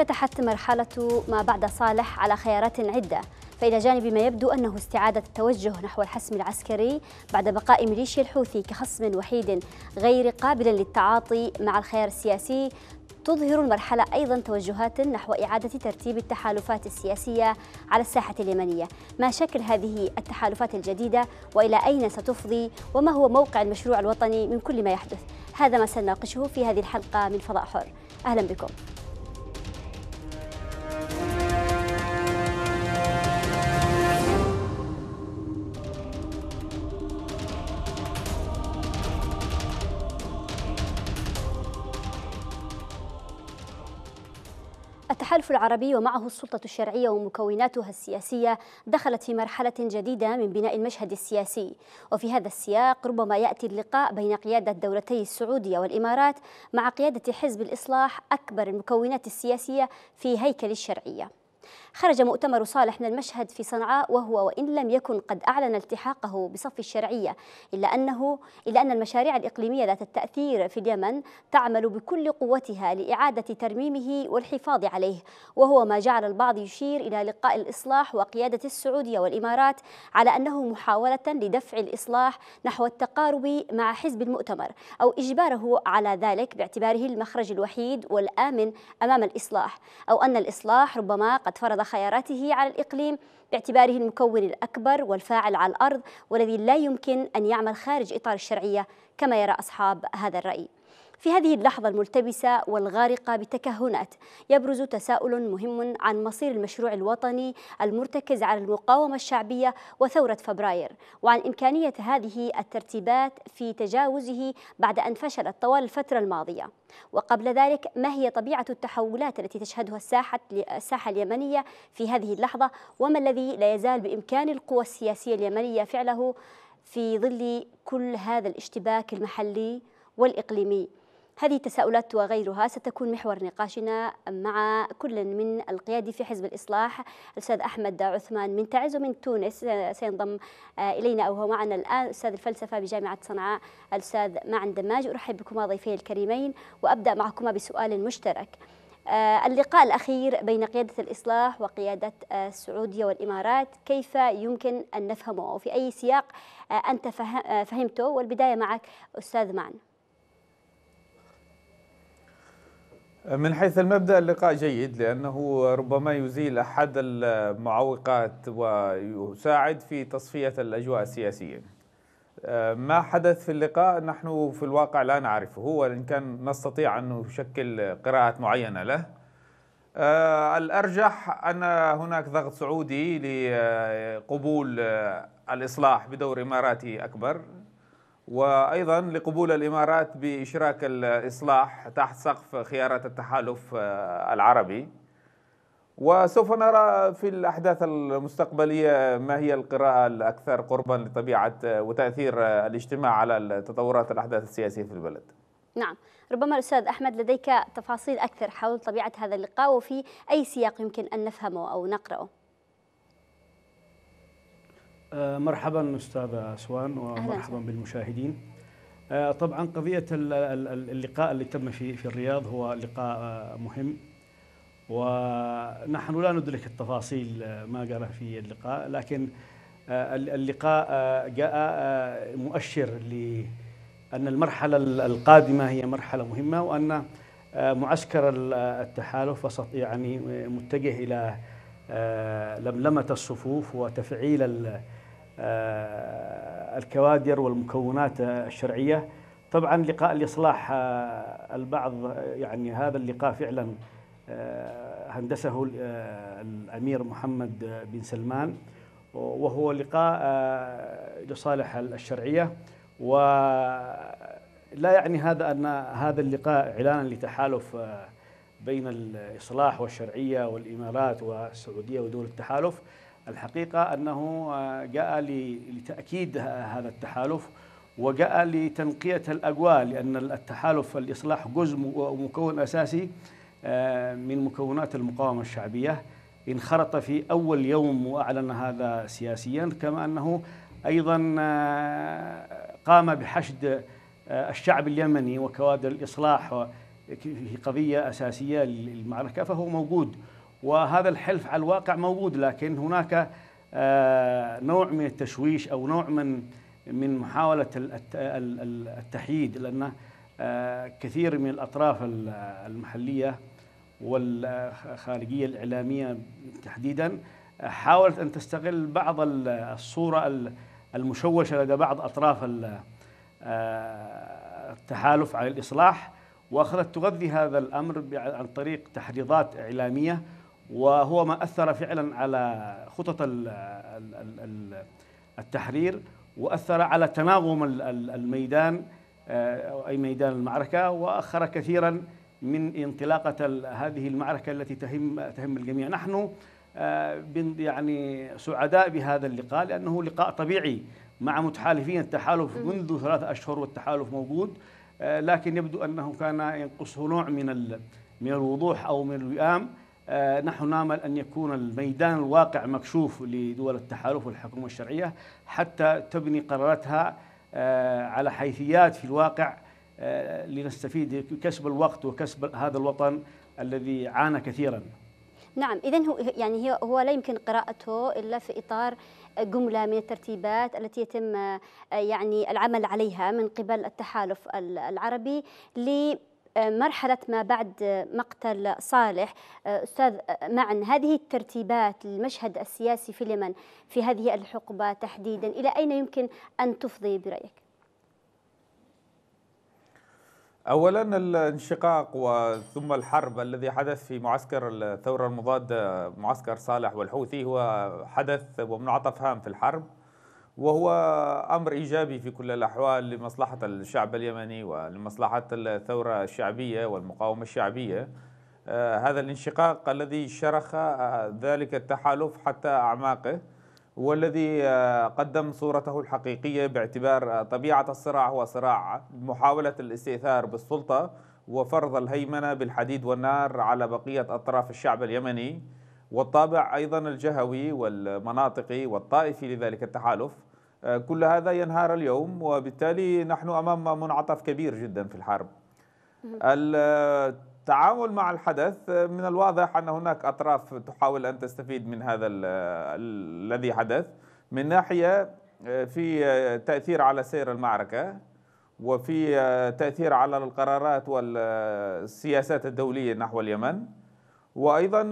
انفتحت مرحلة ما بعد صالح على خيارات عدة فإلى جانب ما يبدو أنه استعادة التوجه نحو الحسم العسكري بعد بقاء ميليشيا الحوثي كخصم وحيد غير قابل للتعاطي مع الخيار السياسي تظهر المرحلة أيضا توجهات نحو إعادة ترتيب التحالفات السياسية على الساحة اليمنية ما شكل هذه التحالفات الجديدة وإلى أين ستفضي وما هو موقع المشروع الوطني من كل ما يحدث هذا ما سنناقشه في هذه الحلقة من فضاء حر أهلا بكم الحلف العربي ومعه السلطة الشرعية ومكوناتها السياسية دخلت في مرحلة جديدة من بناء المشهد السياسي وفي هذا السياق ربما يأتي اللقاء بين قيادة دولتي السعودية والإمارات مع قيادة حزب الإصلاح أكبر المكونات السياسية في هيكل الشرعية خرج مؤتمر صالح من المشهد في صنعاء وهو وإن لم يكن قد أعلن التحاقه بصف الشرعية إلا أنه إلا أن المشاريع الإقليمية ذات التأثير في اليمن تعمل بكل قوتها لإعادة ترميمه والحفاظ عليه وهو ما جعل البعض يشير إلى لقاء الإصلاح وقيادة السعودية والإمارات على أنه محاولة لدفع الإصلاح نحو التقارب مع حزب المؤتمر أو إجباره على ذلك باعتباره المخرج الوحيد والآمن أمام الإصلاح أو أن الإصلاح ربما قد فرض خياراته على الإقليم باعتباره المكون الأكبر والفاعل على الأرض والذي لا يمكن أن يعمل خارج إطار الشرعية كما يرى أصحاب هذا الرأي في هذه اللحظة الملتبسة والغارقة بالتكهنات يبرز تساؤل مهم عن مصير المشروع الوطني المرتكز على المقاومة الشعبية وثورة فبراير وعن إمكانية هذه الترتيبات في تجاوزه بعد أن فشلت طوال الفترة الماضية وقبل ذلك ما هي طبيعة التحولات التي تشهدها الساحة, الساحة اليمنية في هذه اللحظة وما الذي لا يزال بإمكان القوى السياسية اليمنية فعله في ظل كل هذا الاشتباك المحلي والإقليمي هذه التساؤلات وغيرها ستكون محور نقاشنا مع كل من القيادي في حزب الإصلاح الأستاذ أحمد عثمان من تعز ومن تونس سينضم إلينا أو هو معنا الآن أستاذ الفلسفة بجامعة صنعاء الأستاذ معن دماج أرحب بكما ضيفي الكريمين وأبدأ معكما بسؤال مشترك آه، اللقاء الأخير بين قيادة الإصلاح وقيادة آه، السعودية والإمارات كيف يمكن أن نفهمه وفي أي سياق آه، أنت فهمته والبداية معك أستاذ معن من حيث المبدا اللقاء جيد لانه ربما يزيل احد المعوقات ويساعد في تصفيه الاجواء السياسيه. ما حدث في اللقاء نحن في الواقع لا نعرفه، وان كان نستطيع ان نشكل قراءات معينه له. آه، الارجح ان هناك ضغط سعودي لقبول آه، الاصلاح بدور اماراتي اكبر وايضا لقبول الامارات باشراك الاصلاح تحت سقف خيارات التحالف آه، العربي وسوف نرى في الاحداث المستقبليه ما هي القراءه الاكثر قربا لطبيعه آه، وتاثير آه، الاجتماع على تطورات الاحداث السياسيه في البلد. نعم ربما الأستاذ أحمد لديك تفاصيل أكثر حول طبيعة هذا اللقاء وفي أي سياق يمكن أن نفهمه أو نقرأه آه، مرحبا استاذ أسوان ومرحبا بالمشاهدين آه، طبعا قضية اللقاء اللي تم في في الرياض هو لقاء آه، مهم ونحن لا ندرك التفاصيل ما جرى في اللقاء لكن اللقاء جاء مؤشر لأن المرحلة القادمة هي مرحلة مهمة وأن معسكر التحالف يعني متجه إلى لملمة الصفوف وتفعيل آه، الكوادر والمكونات الشرعية طبعا لقاء الإصلاح آه، البعض يعني هذا اللقاء فعلا آه، هندسه الأمير محمد بن سلمان وهو لقاء لصالح الشرعية ولا يعني هذا أن هذا اللقاء إعلانا لتحالف بين الإصلاح والشرعية والإمارات والسعودية ودول التحالف الحقيقة أنه آه، جاء لتأكيد هذا التحالف وجاء لتنقية الأجواء لأن التحالف الإصلاح جزء ومكون أساسي آه، من مكونات المقاومة الشعبية انخرط في أول يوم وأعلن هذا سياسيا كما أنه أيضا آه، قام بحشد الشعب اليمني وكوادر الإصلاح في قضية أساسية للمعركة فهو موجود وهذا الحلف على الواقع موجود لكن هناك آه، نوع من التشويش او نوع من من محاوله التحييد لان آه، كثير من الاطراف المحليه والخارجيه الاعلاميه تحديدا حاولت ان تستغل بعض الصوره المشوشه لدى بعض اطراف آه، التحالف على الاصلاح واخذت تغذي هذا الامر عن طريق تحريضات اعلاميه وهو ما أثر فعلا على خطط التحرير وأثر على تناغم الميدان آه، أي ميدان المعركة وأخر كثيرا من انطلاقة هذه المعركة التي تهم تهم الجميع نحن آه، يعني سعداء بهذا اللقاء لأنه لقاء طبيعي مع متحالفين التحالف منذ ثلاثة أشهر والتحالف موجود آه، لكن يبدو أنه كان ينقصه نوع من من الوضوح أو من الوئام آه، نحن نامل أن يكون الميدان الواقع مكشوف لدول التحالف والحكومة الشرعية حتى تبني قراراتها آه، على حيثيات في الواقع آه، لنستفيد كسب الوقت وكسب هذا الوطن الذي عانى كثيرا نعم إذا هو يعني هو لا يمكن قراءته إلا في إطار جملة من الترتيبات التي يتم يعني العمل عليها من قبل التحالف العربي ل مرحلة ما بعد مقتل صالح آه، أستاذ آه، معن هذه الترتيبات للمشهد السياسي في اليمن في هذه الحقبة تحديدا إلى أين يمكن أن تفضي برأيك؟ اولا الانشقاق وثم الحرب الذي حدث في معسكر الثوره المضاده معسكر صالح والحوثي هو حدث ومنعطف هام في الحرب وهو امر ايجابي في كل الاحوال لمصلحه الشعب اليمني ولمصلحه الثوره الشعبيه والمقاومه الشعبيه. آه، هذا الانشقاق الذي شرخ آه، ذلك التحالف حتى اعماقه والذي آه، قدم صورته الحقيقيه باعتبار طبيعه الصراع هو صراع محاوله الاستئثار بالسلطه وفرض الهيمنه بالحديد والنار على بقيه اطراف الشعب اليمني. والطابع أيضا الجهوي والمناطقي والطائفي لذلك التحالف آه، كل هذا ينهار اليوم وبالتالي نحن أمام منعطف كبير جدا في الحرب آه، التعامل مع الحدث آه، من الواضح أن هناك أطراف تحاول أن تستفيد من هذا الذي حدث من ناحية في تأثير على سير المعركة وفي تأثير على القرارات والسياسات الدولية نحو اليمن وايضا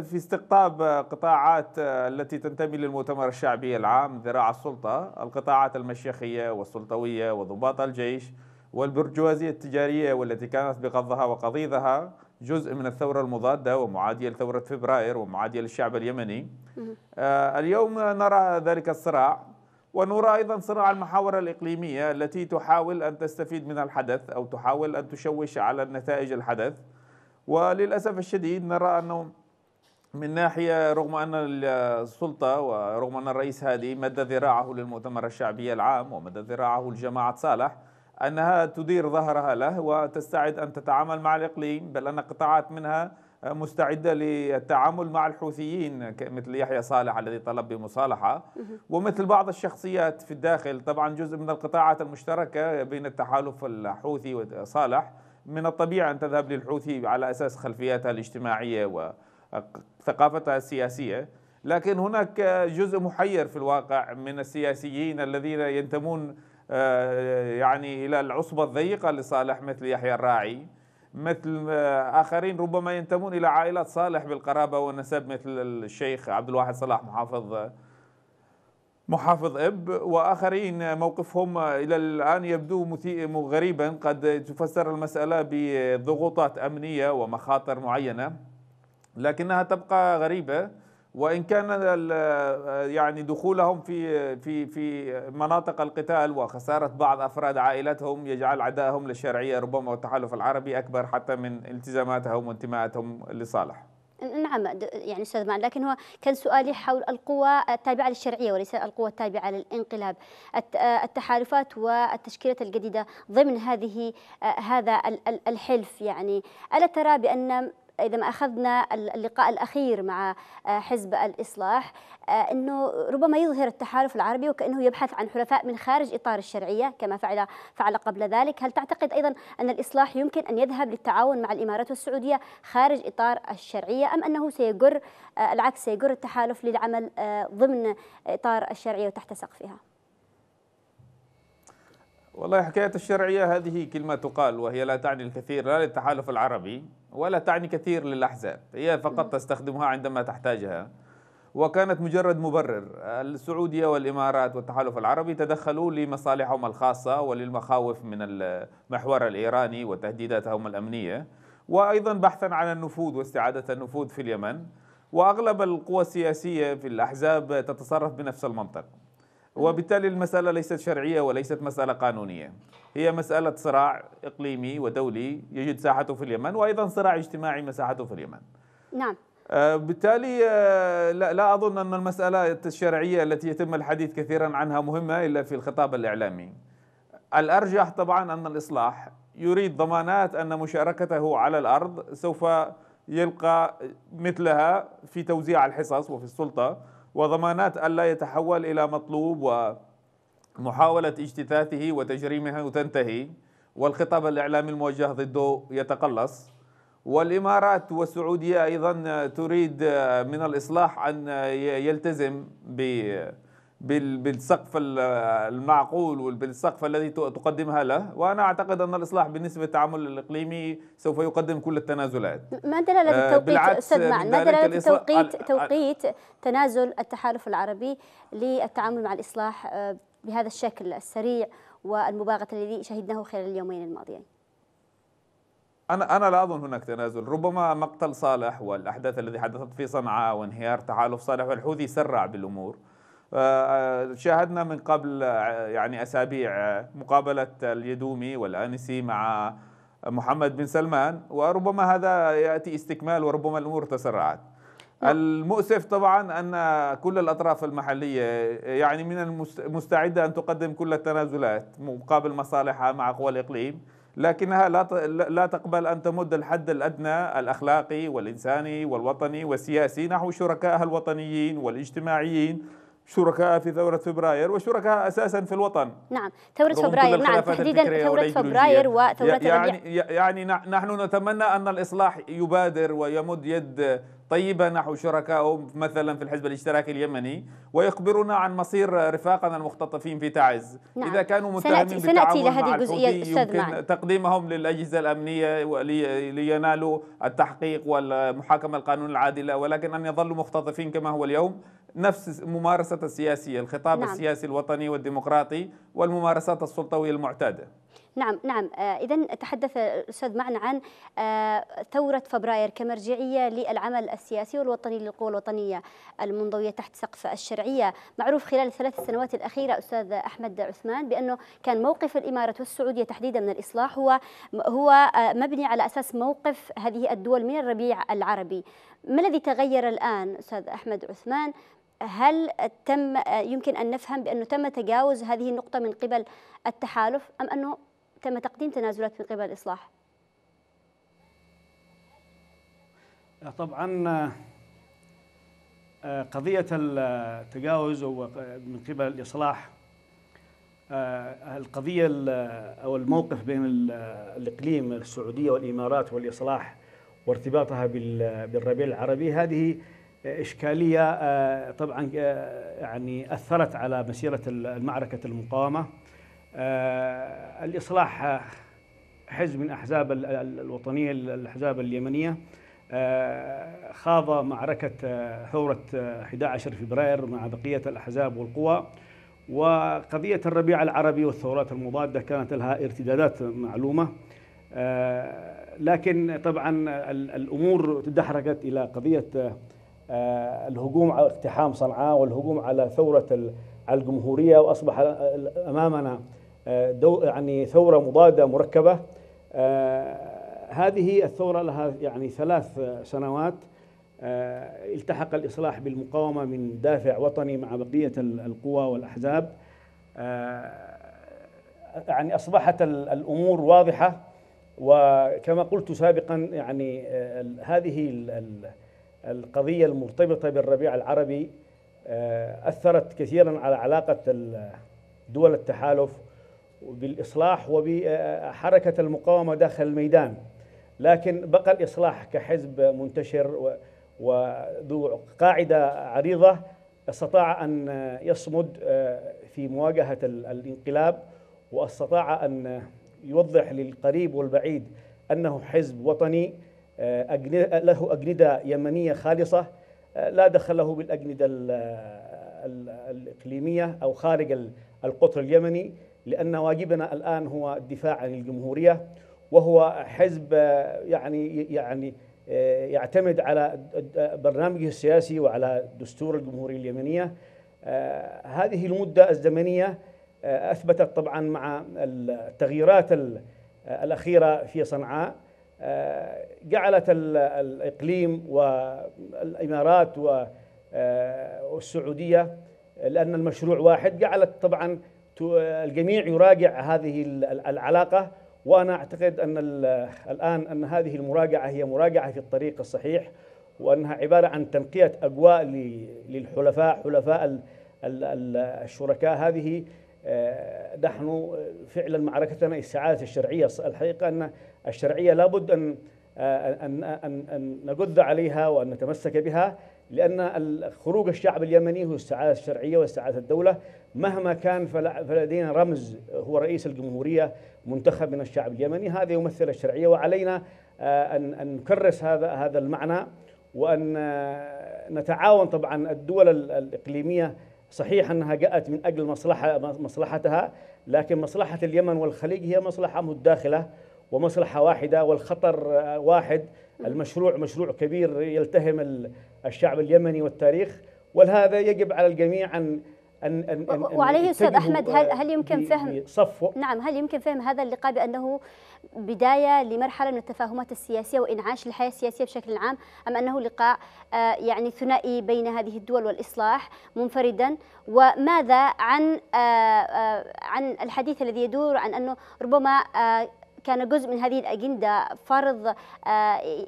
في استقطاب قطاعات التي تنتمي للمؤتمر الشعبي العام ذراع السلطه، القطاعات المشيخيه والسلطويه وضباط الجيش والبرجوازيه التجاريه والتي كانت بقضها وقضيضها جزء من الثورة المضادة ومعادية لثورة فبراير ومعادية للشعب اليمني آه، اليوم نرى ذلك الصراع ونرى أيضا صراع المحاور الإقليمية التي تحاول أن تستفيد من الحدث أو تحاول أن تشوش على نتائج الحدث وللأسف الشديد نرى أنه من ناحية رغم أن السلطة ورغم أن الرئيس هادي مد ذراعه للمؤتمر الشعبي العام ومد ذراعه لجماعة صالح أنها تدير ظهرها له وتستعد أن تتعامل مع الإقليم بل أن قطاعات منها مستعدة للتعامل مع الحوثيين مثل يحيى صالح الذي طلب بمصالحة ومثل بعض الشخصيات في الداخل طبعا جزء من القطاعات المشتركة بين التحالف الحوثي وصالح من الطبيعي أن تذهب للحوثي على أساس خلفياتها الاجتماعية وثقافتها السياسية لكن هناك جزء محير في الواقع من السياسيين الذين ينتمون آه، يعني إلى العصبة الضيقة لصالح مثل يحيى الراعي مثل آه، آخرين ربما ينتمون إلى عائلات صالح بالقرابة والنسب مثل الشيخ عبد الواحد صلاح محافظ محافظ اب واخرين موقفهم الى الان يبدو غريبا قد تفسر المساله بضغوطات امنيه ومخاطر معينه لكنها تبقى غريبه وان كان يعني دخولهم في في في مناطق القتال وخساره بعض افراد عائلتهم يجعل عدائهم للشرعيه ربما والتحالف العربي اكبر حتى من التزاماتهم وانتماءاتهم لصالح نعم يعني استاذ معن لكن هو كان سؤالي حول القوى التابعه للشرعيه وليس القوى التابعه للانقلاب التحالفات والتشكيلات الجديده ضمن هذه آه، هذا الحلف يعني الا ترى بان إذا ما أخذنا اللقاء الأخير مع آه، حزب الإصلاح آه، أنه ربما يظهر التحالف العربي وكأنه يبحث عن حلفاء من خارج إطار الشرعية كما فعل فعل قبل ذلك هل تعتقد أيضا أن الإصلاح يمكن أن يذهب للتعاون مع الإمارات والسعودية خارج إطار الشرعية أم أنه سيجر آه، العكس سيجر التحالف للعمل ضمن إطار الشرعية وتحت سقفها؟ والله حكاية الشرعية هذه كلمة تقال وهي لا تعني الكثير لا للتحالف العربي ولا تعني كثير للأحزاب هي فقط تستخدمها عندما تحتاجها وكانت مجرد مبرر السعودية والإمارات والتحالف العربي تدخلوا لمصالحهم الخاصة وللمخاوف من المحور الإيراني وتهديداتهم الأمنية وأيضا بحثا عن النفوذ واستعادة النفوذ في اليمن وأغلب القوى السياسية في الأحزاب تتصرف بنفس المنطق وبالتالي المسألة ليست شرعية وليست مسألة قانونية هي مسألة صراع إقليمي ودولي يجد ساحته في اليمن وأيضا صراع اجتماعي مساحته في اليمن نعم آه، بالتالي آه، لا, أظن أن المسألة الشرعية التي يتم الحديث كثيرا عنها مهمة إلا في الخطاب الإعلامي الأرجح طبعا أن الإصلاح يريد ضمانات أن مشاركته على الأرض سوف يلقى مثلها في توزيع الحصص وفي السلطة وضمانات ألا يتحول إلى مطلوب ومحاولة اجتثاثه وتجريمه تنتهي والخطاب الإعلامي الموجه ضده يتقلص والإمارات والسعودية أيضا تريد من الإصلاح أن يلتزم ب بالسقف المعقول وبالسقف الذي تقدمها له وانا اعتقد ان الاصلاح بالنسبه للتعامل الاقليمي سوف يقدم كل التنازلات ما دلاله آه، التوقيت استاذ معن ما دلاله توقيت توقيت تنازل التحالف العربي للتعامل مع الاصلاح آه، بهذا الشكل السريع والمباغت الذي شهدناه خلال اليومين الماضيين أنا أنا لا أظن هناك تنازل، ربما مقتل صالح والأحداث التي حدثت في صنعاء وانهيار تحالف صالح والحوثي سرع بالأمور، شاهدنا من قبل يعني أسابيع مقابلة اليدومي والآنسي مع محمد بن سلمان وربما هذا يأتي استكمال وربما الأمور تسرعت نعم. المؤسف طبعا أن كل الأطراف المحلية يعني من المستعدة أن تقدم كل التنازلات مقابل مصالحها مع قوى الإقليم لكنها لا لا تقبل ان تمد الحد الادنى الاخلاقي والانساني والوطني والسياسي نحو شركائها الوطنيين والاجتماعيين شركاء في ثورة فبراير وشركاء أساسا في الوطن نعم ثورة فبراير نعم تحديدا ثورة فبراير وثورة يعني الربيع يعني نحن نتمنى أن الإصلاح يبادر ويمد يد طيبة نحو شركائهم مثلا في الحزب الاشتراكي اليمني ويخبرنا عن مصير رفاقنا المختطفين في تعز نعم. إذا كانوا متهمين سنأتي, سنأتي لهذه الجزئية يمكن معنا. تقديمهم للأجهزة الأمنية لينالوا التحقيق والمحاكمة القانون العادلة ولكن أن يظلوا مختطفين كما هو اليوم نفس ممارسة السياسية الخطاب نعم. السياسي الوطني والديمقراطي والممارسات السلطوية المعتادة نعم نعم آه، إذا تحدث الأستاذ معنا عن آه، ثورة فبراير كمرجعية للعمل السياسي والوطني للقوى الوطنية المنضوية تحت سقف الشرعية معروف خلال الثلاث سنوات الأخيرة أستاذ أحمد عثمان بأنه كان موقف الإمارة والسعودية تحديدا من الإصلاح هو هو آه، مبني على أساس موقف هذه الدول من الربيع العربي ما الذي تغير الآن أستاذ أحمد عثمان هل تم يمكن أن نفهم بأنه تم تجاوز هذه النقطة من قبل التحالف أم أنه تم تقديم تنازلات من قبل الإصلاح؟ طبعا آه، قضية التجاوز من قبل الإصلاح آه، القضية أو الموقف بين الإقليم السعودية والإمارات والإصلاح وارتباطها بالربيع العربي هذه إشكالية آه، طبعا آه، يعني أثرت على مسيرة المعركة المقاومة آه، الإصلاح حزب من أحزاب الوطنية الأحزاب اليمنية خاض معركة ثورة 11 فبراير مع بقية الأحزاب والقوى وقضية الربيع العربي والثورات المضادة كانت لها ارتدادات معلومة لكن طبعا الأمور تدحرجت إلى قضية آه، الهجوم على اقتحام صنعاء والهجوم على ثورة على الجمهورية وأصبح أمامنا آه، دو يعني ثورة مضادة مركبة آه، هذه الثورة لها يعني ثلاث سنوات التحق الإصلاح بالمقاومة من دافع وطني مع بقية القوى والأحزاب يعني أصبحت الأمور واضحة وكما قلت سابقا يعني هذه ال القضية المرتبطة بالربيع العربي آه، أثرت كثيرا على علاقة دول التحالف بالإصلاح وبحركة المقاومة داخل الميدان لكن بقى الإصلاح كحزب منتشر وذو قاعدة عريضة استطاع أن يصمد آه، في مواجهة الانقلاب واستطاع أن يوضح للقريب والبعيد أنه حزب وطني آه، آه، له أجندة يمنية خالصة آه، لا دخل له بالأجندة الإقليمية أو خارج القطر اليمني لأن واجبنا الآن هو الدفاع عن الجمهورية وهو حزب يعني يعني يعتمد على برنامجه السياسي وعلى دستور الجمهورية اليمنية هذه المدة الزمنية أثبتت طبعا مع التغييرات الأخيرة في صنعاء جعلت الإقليم والإمارات آه، والسعودية لأن المشروع واحد جعلت طبعا الجميع يراجع هذه العلاقة وأنا أعتقد أن الآن أن هذه المراجعة هي مراجعة في الطريق الصحيح وأنها عبارة عن تنقية أجواء للحلفاء حلفاء الشركاء هذه آه، نحن فعلا معركتنا السعادة الشرعية الحقيقة أن الشرعية لابد أن أن أن أن نجد عليها وأن نتمسك بها لأن خروج الشعب اليمني هو السعادة الشرعية واستعادة الدولة مهما كان فلدينا رمز هو رئيس الجمهورية منتخب من الشعب اليمني هذا يمثل الشرعية وعلينا آه، أن أن نكرس هذا هذا المعنى وأن آه، نتعاون طبعا الدول الإقليمية صحيح أنها جاءت من أجل مصلحة مصلحتها لكن مصلحة اليمن والخليج هي مصلحة متداخلة ومصلحة واحدة والخطر آه، واحد المشروع مشروع كبير يلتهم الشعب اليمني والتاريخ ولهذا يجب على الجميع أن أن أن وعليه أستاذ أحمد آه، هل هل يمكن فهم نعم هل يمكن فهم هذا اللقاء بأنه بداية لمرحلة من التفاهمات السياسية وإنعاش الحياة السياسية بشكل عام أم أنه لقاء آه، يعني ثنائي بين هذه الدول والإصلاح منفردا وماذا عن عن الحديث الذي يدور عن أنه ربما كان جزء من هذه الأجندة فرض آه،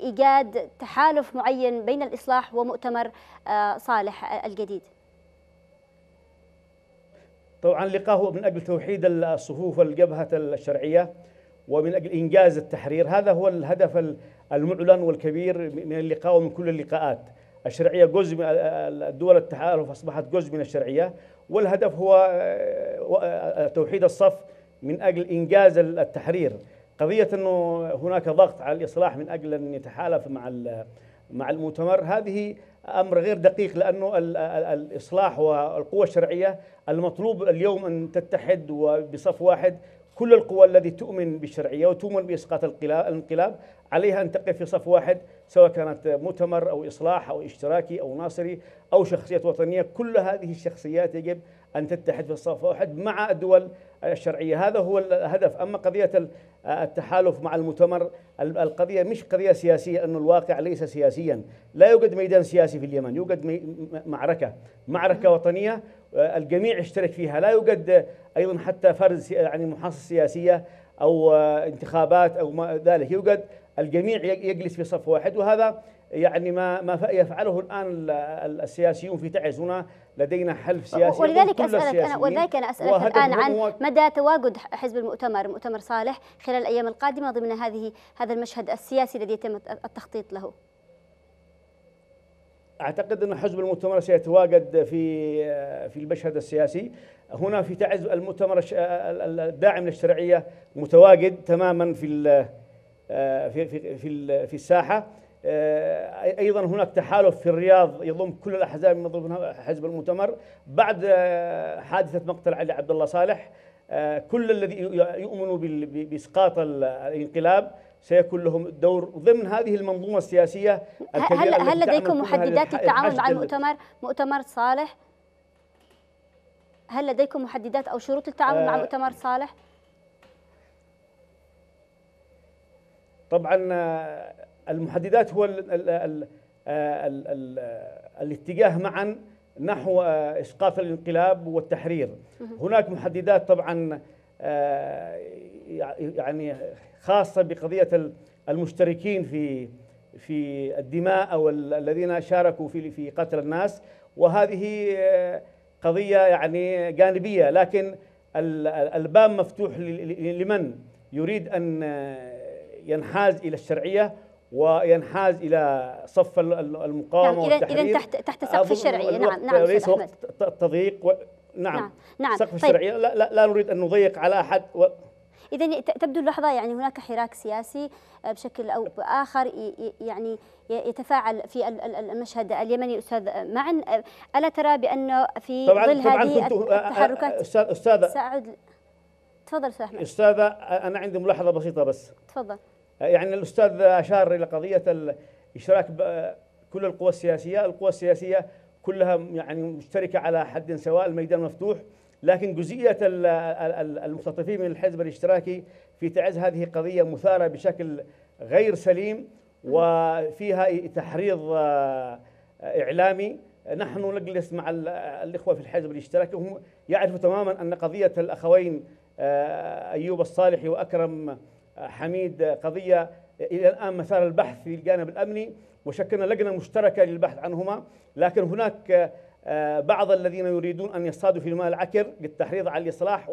إيجاد تحالف معين بين الإصلاح ومؤتمر آه، صالح الجديد طبعا اللقاء هو من أجل توحيد الصفوف والجبهة الشرعية ومن أجل إنجاز التحرير هذا هو الهدف المعلن والكبير من اللقاء ومن كل اللقاءات الشرعية جزء من آه، الدول التحالف أصبحت جزء من الشرعية والهدف هو توحيد الصف من أجل إنجاز التحرير قضية أنه هناك ضغط على الإصلاح من أجل أن يتحالف مع مع المؤتمر هذه أمر غير دقيق لأنه الإصلاح والقوى الشرعية المطلوب اليوم أن تتحد وبصف واحد كل القوى التي تؤمن بالشرعية وتؤمن بإسقاط الانقلاب عليها أن تقف في صف واحد سواء كانت مؤتمر أو إصلاح أو اشتراكي أو ناصري أو شخصية وطنية كل هذه الشخصيات يجب أن تتحد في الصف واحد مع الدول الشرعية هذا هو الهدف أما قضية التحالف مع المؤتمر القضية مش قضية سياسية أن الواقع ليس سياسيا لا يوجد ميدان سياسي في اليمن يوجد معركة معركة وطنية آه، الجميع يشترك فيها لا يوجد أيضا حتى فرز يعني محاصصة سياسية أو آه، انتخابات أو ذلك يوجد الجميع يجلس في صف واحد وهذا يعني ما ما يفعله الان السياسيون في تعز هنا لدينا حلف سياسي ولذلك اسالك انا ولذلك انا اسالك الان عن مدى تواجد حزب المؤتمر مؤتمر صالح خلال الايام القادمه ضمن هذه هذا المشهد السياسي الذي يتم التخطيط له. اعتقد ان حزب المؤتمر سيتواجد في في المشهد السياسي هنا في تعز المؤتمر الداعم للشرعيه متواجد تماما في آه، في في في في الساحه آه، ايضا هناك تحالف في الرياض يضم كل الاحزاب من ضمنها حزب المؤتمر بعد آه، حادثه مقتل علي عبد الله صالح كل الذي يؤمن باسقاط الانقلاب سيكون لهم دور ضمن هذه المنظومه السياسيه هل هل لديكم محددات التعامل مع المؤتمر مؤتمر صالح هل لديكم محددات او شروط التعامل مع مؤتمر صالح طبعا آه، المحددات هو الـ الـ الـ آه، الـ الـ الاتجاه معا نحو اسقاط آه، الانقلاب والتحرير هناك محددات طبعا يعني خاصه بقضيه المشتركين في في الدماء او الذين شاركوا في في قتل الناس وهذه قضيه يعني جانبيه لكن الباب مفتوح لمن يريد ان ينحاز الى الشرعيه وينحاز الى صف المقاومه نعم اذا تحت تحت سقف الشرعيه نعم نعم ليس وقت التضييق و... نعم نعم, نعم سقف طيب الشرعيه لا, لا لا نريد ان نضيق على احد و... اذا تبدو اللحظه يعني هناك حراك سياسي آه، بشكل او باخر يعني يتفاعل في المشهد اليمني استاذ معن آه، الا ترى بانه في طبعاً ظل طبعاً هذه آه، التحركات استاذ استاذ ساعد تفضل استاذ احمد استاذه انا عندي ملاحظه بسيطه بس تفضل يعني الأستاذ أشار إلى قضية الاشراك كل القوى السياسية القوى السياسية كلها يعني مشتركة على حد سواء الميدان مفتوح لكن جزئية المختطفين من الحزب الاشتراكي في تعز هذه قضية مثارة بشكل غير سليم وفيها تحريض آه، إعلامي نحن نجلس مع الإخوة في الحزب الاشتراكي هم يعرفوا تماما أن قضية الأخوين آه، أيوب الصالحي وأكرم حميد قضية إلى الآن مسار البحث في الجانب الأمني وشكلنا لجنة مشتركة للبحث عنهما لكن هناك آه، بعض الذين يريدون أن يصطادوا في الماء العكر للتحريض على الإصلاح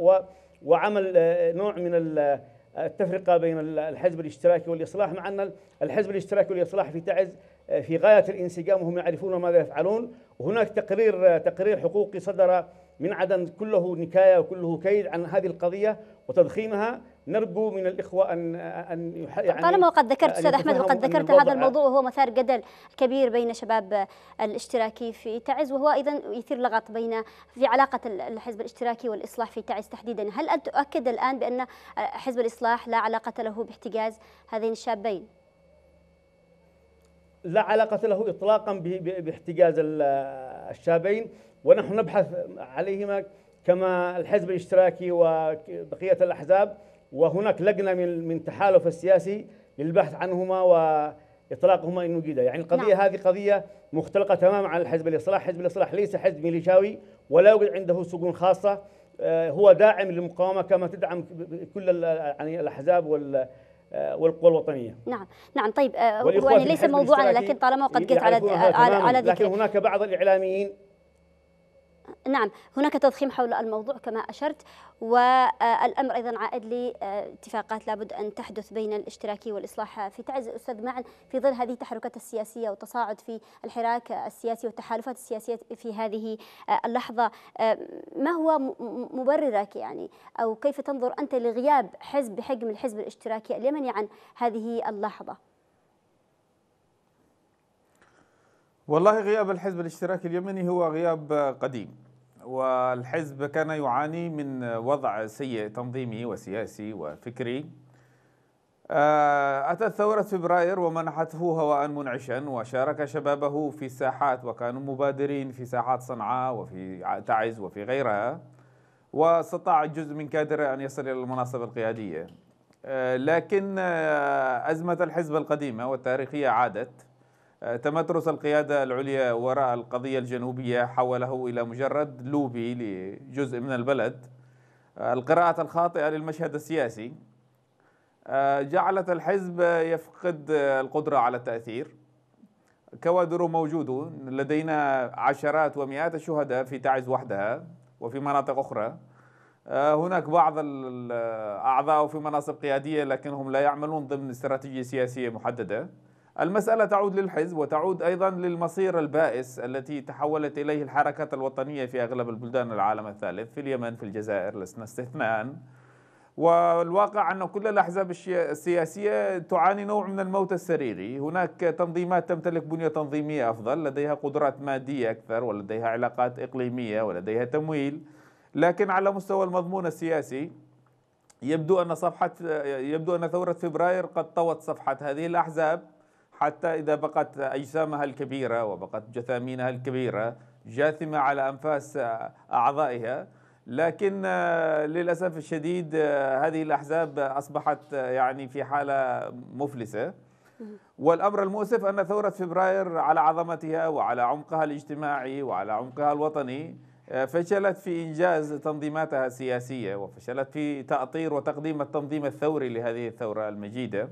وعمل آه، نوع من آه، التفرقة بين الحزب الاشتراكي والإصلاح مع أن الحزب الاشتراكي والإصلاح في تعز في غاية الانسجام وهم يعرفون ماذا يفعلون وهناك تقرير تقرير حقوقي صدر من عدن كله نكاية وكله كيد عن هذه القضية وتضخيمها نرجو من الإخوة أن أن يعني طالما وقد ذكرت أستاذ أحمد وقد ذكرت هذا الموضوع وهو مثار جدل كبير بين شباب الاشتراكي في تعز وهو أيضا يثير لغط بين في علاقة الحزب الاشتراكي والإصلاح في تعز تحديدا هل أنت تؤكد الآن بأن حزب الإصلاح لا علاقة له باحتجاز هذين الشابين؟ لا علاقة له إطلاقا باحتجاز الشابين ونحن نبحث عليهما كما الحزب الاشتراكي وبقية الأحزاب وهناك لجنة من من تحالف السياسي للبحث عنهما وإطلاقهما إن وجد يعني القضية نعم. هذه قضية مختلقة تماما عن الحزب الإصلاح حزب الإصلاح ليس حزب ميليشاوي ولا يوجد عنده سجون خاصة آه، هو داعم للمقاومة كما تدعم كل يعني الأحزاب وال آه، والقوى الوطنيه. نعم، نعم طيب هو آه، يعني ليس موضوعنا لكن طالما قد قلت على على ذكر لكن هناك بعض الاعلاميين نعم هناك تضخيم حول الموضوع كما أشرت والأمر أيضا عائد لاتفاقات لابد أن تحدث بين الاشتراكي والإصلاح في تعز أستاذ معا في ظل هذه التحركات السياسية والتصاعد في الحراك السياسي والتحالفات السياسية في هذه اللحظة ما هو مبررك يعني أو كيف تنظر أنت لغياب حزب بحجم الحزب الاشتراكي اليمني عن هذه اللحظة والله غياب الحزب الاشتراكي اليمني هو غياب قديم والحزب كان يعاني من وضع سيء تنظيمي وسياسي وفكري آه، أتت ثورة فبراير ومنحته هواء منعشا وشارك شبابه في الساحات وكانوا مبادرين في ساحات صنعاء وفي تعز وفي غيرها واستطاع جزء من كادره أن يصل إلى المناصب القيادية آه، لكن آه، أزمة الحزب القديمة والتاريخية عادت آه، تمترس القيادة العليا وراء القضية الجنوبية حوله إلى مجرد لوبي لجزء من البلد آه، القراءة الخاطئة للمشهد السياسي آه، جعلت الحزب يفقد القدرة على التأثير كوادر موجود لدينا عشرات ومئات الشهداء في تعز وحدها وفي مناطق أخرى هناك بعض الأعضاء في مناصب قيادية لكنهم لا يعملون ضمن استراتيجية سياسية محددة المسألة تعود للحزب وتعود أيضا للمصير البائس التي تحولت إليه الحركات الوطنية في أغلب البلدان العالم الثالث في اليمن في الجزائر لسنا استثناء والواقع أن كل الأحزاب السياسية تعاني نوع من الموت السريري هناك تنظيمات تمتلك بنية تنظيمية أفضل لديها قدرات مادية أكثر ولديها علاقات إقليمية ولديها تمويل لكن على مستوى المضمون السياسي يبدو أن صفحة يبدو أن ثورة فبراير قد طوت صفحة هذه الأحزاب حتى إذا بقت أجسامها الكبيرة وبقت جثامينها الكبيرة جاثمة على أنفاس أعضائها لكن آه، للأسف الشديد آه، هذه الأحزاب أصبحت آه، يعني في حالة مفلسة والأمر المؤسف أن ثورة فبراير على عظمتها وعلى عمقها الاجتماعي وعلى عمقها الوطني فشلت في إنجاز تنظيماتها السياسية وفشلت في تأطير وتقديم التنظيم الثوري لهذه الثورة المجيدة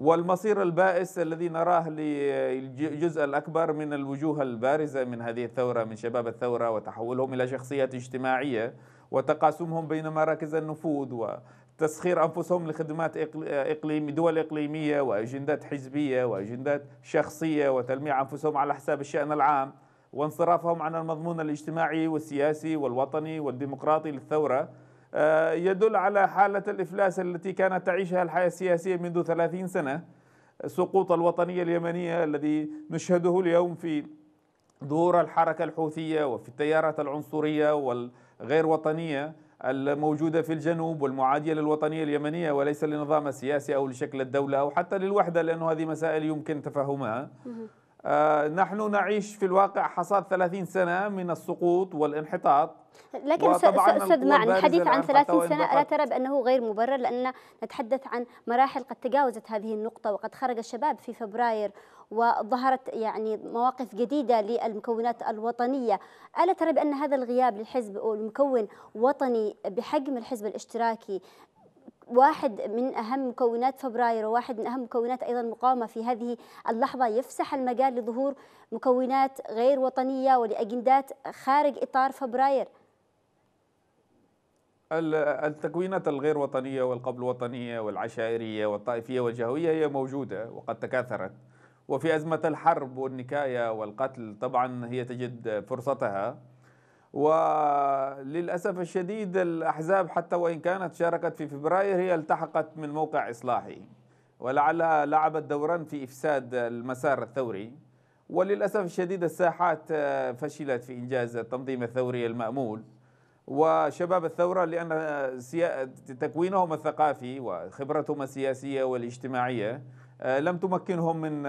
والمصير البائس الذي نراه للجزء الأكبر من الوجوه البارزة من هذه الثورة من شباب الثورة وتحولهم إلى شخصيات اجتماعية وتقاسمهم بين مراكز النفوذ وتسخير أنفسهم لخدمات إقليم دول إقليمية وأجندات حزبية وأجندات شخصية وتلميع أنفسهم على حساب الشأن العام وانصرافهم عن المضمون الاجتماعي والسياسي والوطني والديمقراطي للثورة آه، يدل على حالة الإفلاس التي كانت تعيشها الحياة السياسية منذ 30 سنة سقوط الوطنية اليمنية الذي نشهده اليوم في ظهور الحركة الحوثية وفي التيارات العنصرية والغير وطنية الموجودة في الجنوب والمعادية للوطنية اليمنية وليس للنظام السياسي أو لشكل الدولة أو حتى للوحدة لأن هذه مسائل يمكن تفهمها آه، نحن نعيش في الواقع حصاد 30 سنة من السقوط والانحطاط لكن استاذ معن الحديث عن 30 سنه الا ترى بانه غير مبرر لان نتحدث عن مراحل قد تجاوزت هذه النقطه وقد خرج الشباب في فبراير وظهرت يعني مواقف جديده للمكونات الوطنيه الا ترى بان هذا الغياب للحزب او المكون وطني بحجم الحزب الاشتراكي واحد من أهم مكونات فبراير وواحد من أهم مكونات أيضا المقاومه في هذه اللحظة يفسح المجال لظهور مكونات غير وطنية ولأجندات خارج إطار فبراير التكوينات الغير وطنية والقبل وطنية والعشائرية والطائفية والجهوية هي موجودة وقد تكاثرت وفي أزمة الحرب والنكاية والقتل طبعا هي تجد فرصتها وللأسف الشديد الأحزاب حتى وإن كانت شاركت في فبراير هي التحقت من موقع إصلاحي ولعلها لعبت دورا في إفساد المسار الثوري وللأسف الشديد الساحات آه، فشلت في إنجاز التنظيم الثوري المأمول وشباب الثورة لأن آه، تكوينهم الثقافي وخبرتهم السياسية والاجتماعية آه، لم تمكنهم من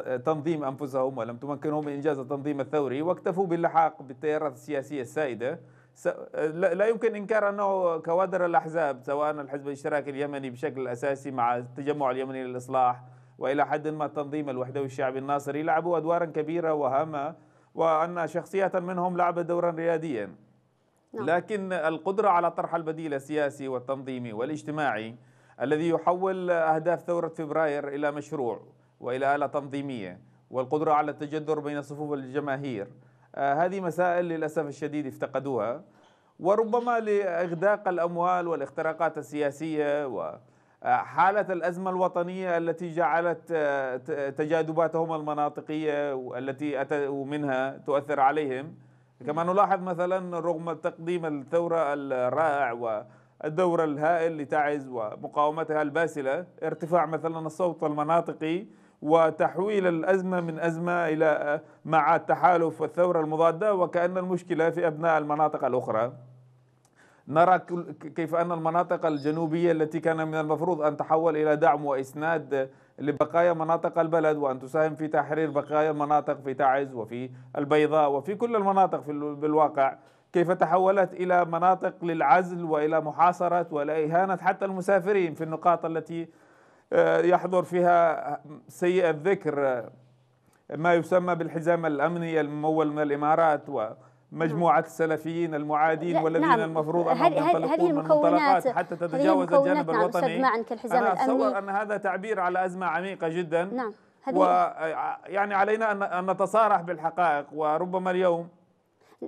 تنظيم أنفسهم ولم تمكنهم من إنجاز التنظيم الثوري واكتفوا باللحاق بالتيارات السياسية السائدة لا يمكن إنكار أنه كوادر الأحزاب سواء الحزب الاشتراكي اليمني بشكل أساسي مع التجمع اليمني للإصلاح وإلى حد ما تنظيم الوحدة والشعبي الناصري لعبوا أدوارا كبيرة وهامة وأن شخصية منهم لعبت دورا رياديا نعم. لكن القدرة على طرح البديل السياسي والتنظيمي والاجتماعي الذي يحول أهداف ثورة فبراير إلى مشروع والى اله تنظيميه والقدره على التجذر بين صفوف الجماهير آه، هذه مسائل للاسف الشديد افتقدوها وربما لاغداق الاموال والاختراقات السياسيه وحاله آه، الازمه الوطنيه التي جعلت آه، تجاذباتهم المناطقيه التي اتوا منها تؤثر عليهم كما نلاحظ مثلا رغم تقديم الثوره الرائع والدور الهائل لتعز ومقاومتها الباسلة ارتفاع مثلا الصوت المناطقي وتحويل الأزمة من أزمة إلى آه، مع التحالف والثورة المضادة وكأن المشكلة في أبناء المناطق الأخرى نرى كيف أن المناطق الجنوبية التي كان من المفروض أن تحول إلى دعم وإسناد لبقايا مناطق البلد وأن تساهم في تحرير بقايا المناطق في تعز وفي البيضاء وفي كل المناطق في بالواقع كيف تحولت إلى مناطق للعزل وإلى محاصرة وإلى إهانة حتى المسافرين في النقاط التي آه، يحضر فيها سيء الذكر آه، ما يسمى بالحزام الأمني الممول من الإمارات ومجموعة نعم. السلفيين المعادين والذين نعم. المفروض أنهم ينطلقون من منطلقات حتى تتجاوز الجانب نعم، الوطني أنا أتصور أن هذا تعبير على أزمة عميقة جدا نعم. ويعني آه، علينا أن نتصارح بالحقائق وربما اليوم